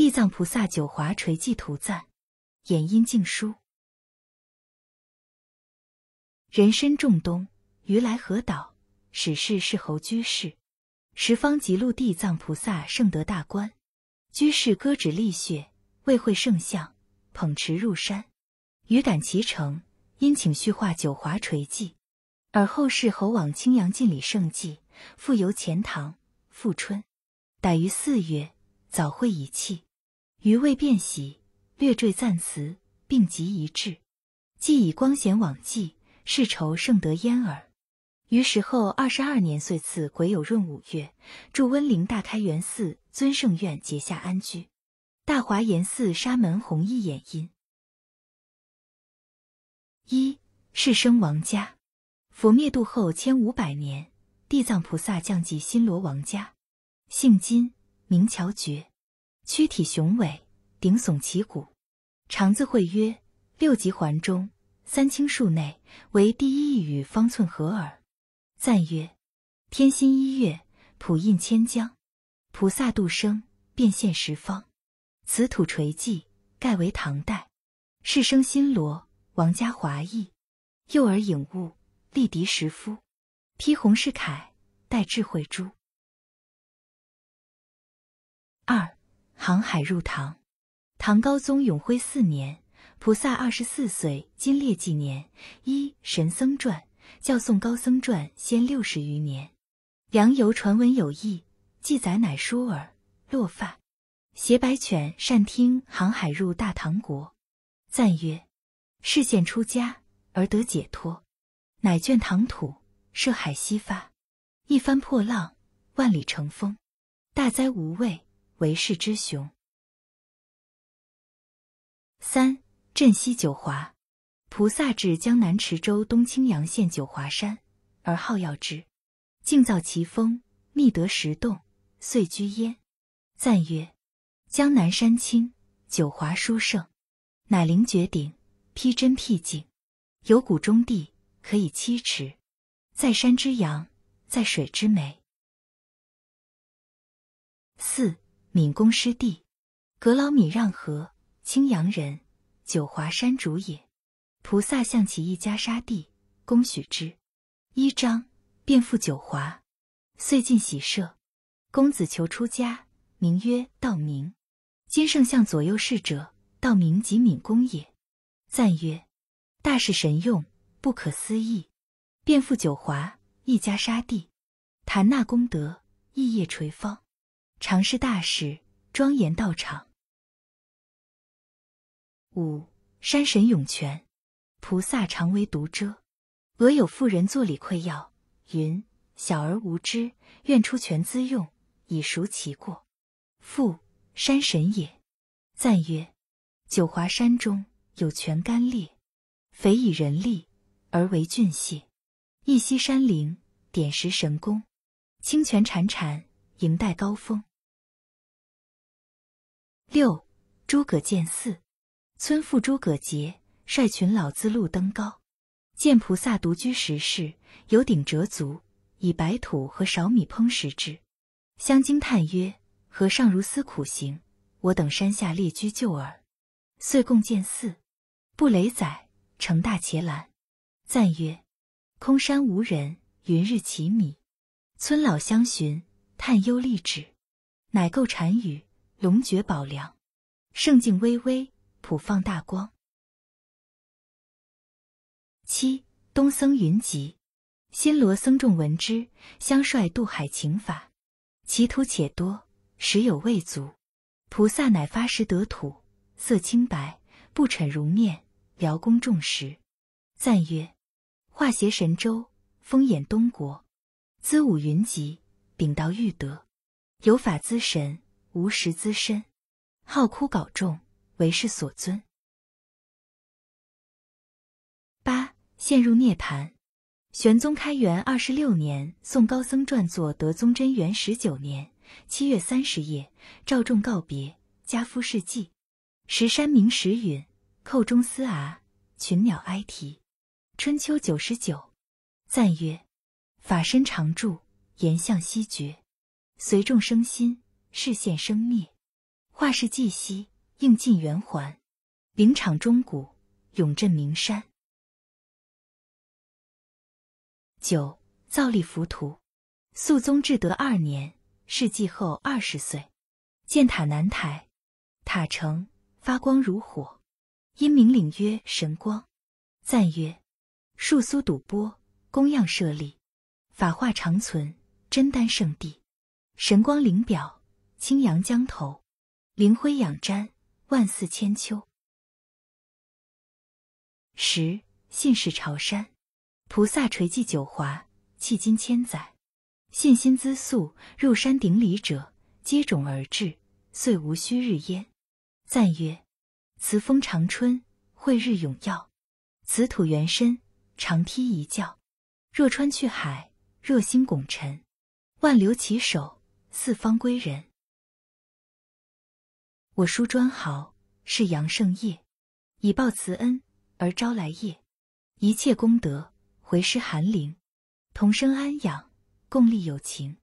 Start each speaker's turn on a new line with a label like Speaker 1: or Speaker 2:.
Speaker 1: 地藏菩萨九华垂迹图赞，演音静书。人身重东，于来何岛？始是是侯居士，十方极路地藏菩萨圣德大观。居士割指沥血，未会圣相，捧持入山。余感其诚，因请续化九华垂迹。而后是侯往青阳进里圣迹，复游钱塘富春，逮于四月早会已弃。余未变喜，略缀赞辞，并即一治。既以光显往迹，世仇胜得焉耳。于时后二十二年，岁次癸酉闰五月，住温陵大开元寺尊圣院结下安居。大华严寺沙门弘一演音。一世生王家，佛灭度后千五百年，地藏菩萨降迹新罗王家，姓金，名乔觉。躯体雄伟，顶耸旗鼓，长字会曰六级环中，三清树内为第一一羽方寸合耳。赞曰：天心一月，普印千江；菩萨度生，变现十方。此土垂迹，盖为唐代。世生新罗王家华裔，幼儿颖悟，力敌十夫，披红饰铠，戴智慧珠。二。航海入唐，唐高宗永徽四年，菩萨二十四岁。金烈纪年，一神僧传，教诵高僧传，先六十余年。粮油传闻有异，记载乃疏耳。落发，携白犬，善听。航海入大唐国，赞曰：视现出家而得解脱，乃卷唐土，涉海西发，一帆破浪，万里乘风，大哉无畏。为世之雄。三镇西九华，菩萨至江南池州东青阳县九华山，而好药之，静造奇峰，觅得石洞，遂居焉。赞曰：江南山清，九华殊胜，乃灵绝顶，披真辟静，有谷中地，可以栖迟。在山之阳，在水之美。四敏公师弟，阁老米让和青阳人，九华山主也。菩萨向其一家沙地，供许之，一章便赴九华，遂进喜舍。公子求出家，名曰道明。今圣相左右侍者，道明即敏公也。赞曰：大事神用，不可思议。便赴九华，一家沙地，谈那功德，一夜垂芳。常是大事，庄严道场。五山神涌泉，菩萨常为独遮。俄有妇人作礼馈药，云：“小儿无知，愿出泉资用，以赎其过。”父山神也，赞曰：“九华山中有泉干裂，匪以人力而为峻泻，一溪山灵点石神功，清泉潺潺萦带高峰。”六，诸葛见寺，村妇诸葛杰率群老自路登高，见菩萨独居石室，有顶折足，以白土和少米烹食之，相惊叹曰：“和尚如斯苦行，我等山下列居旧耳。”遂共见寺，布雷载成大茄篮，赞曰：“空山无人，云日其米。”村老相寻，叹幽立止，乃构禅语。龙绝宝梁，圣境巍巍，普放大光。七东僧云集，新罗僧众闻之，相率渡海请法。其土且多，实有未足。菩萨乃发时得土，色清白，不染如面，辽公众食。赞曰：化邪神州，风衍东国，资武云集，禀道育德，有法资神。无实资身，好枯槁众，为世所尊。八陷入涅槃。玄宗开元二十六年，宋高僧传作。德宗贞元十九年七月三十夜，赵仲告别家夫世纪。石山明石允寇中思阿，群鸟哀啼。春秋九十九，赞曰：法身常住，言相希绝，随众生心。视线生灭，化世寂息，应尽圆环。灵场钟鼓，永镇名山。九造立浮屠，肃宗至德二年，世纪后二十岁，建塔南台，塔城发光如火，因名岭曰神光。赞曰：树苏赌波，供样设立，法化长存，真丹圣地，神光灵表。青阳江头，灵辉仰瞻，万似千秋。十信士朝山，菩萨垂迹九华，迄今千载，信心资宿，入山顶礼者接踵而至，遂无虚日焉。赞曰：慈风长春，会日永耀；此土原深，长梯一教。若川去海，若星拱辰，万流其首，四方归人。我书专好，是杨胜业，以报慈恩而招来业，一切功德回施寒灵，同生安养，共立友情。